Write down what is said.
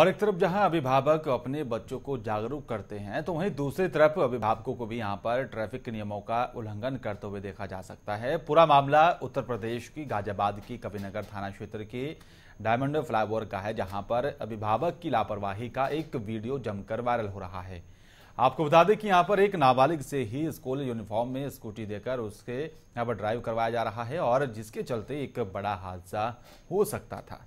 और एक तरफ जहां अभिभावक अपने बच्चों को जागरूक करते हैं तो वहीं दूसरी तरफ अभिभावकों को भी यहां पर ट्रैफिक नियमों का उल्लंघन करते हुए देखा जा सकता है पूरा मामला उत्तर प्रदेश की गाजियाबाद की कविनगर थाना क्षेत्र के डायमंड फ्लाईओवर का है जहां पर अभिभावक की लापरवाही का एक वीडियो जमकर वायरल हो रहा है आपको बता दें कि यहाँ पर एक नाबालिग से ही स्कूल यूनिफॉर्म में स्कूटी देकर उसके यहाँ पर ड्राइव करवाया जा रहा है और जिसके चलते एक बड़ा हादसा हो सकता था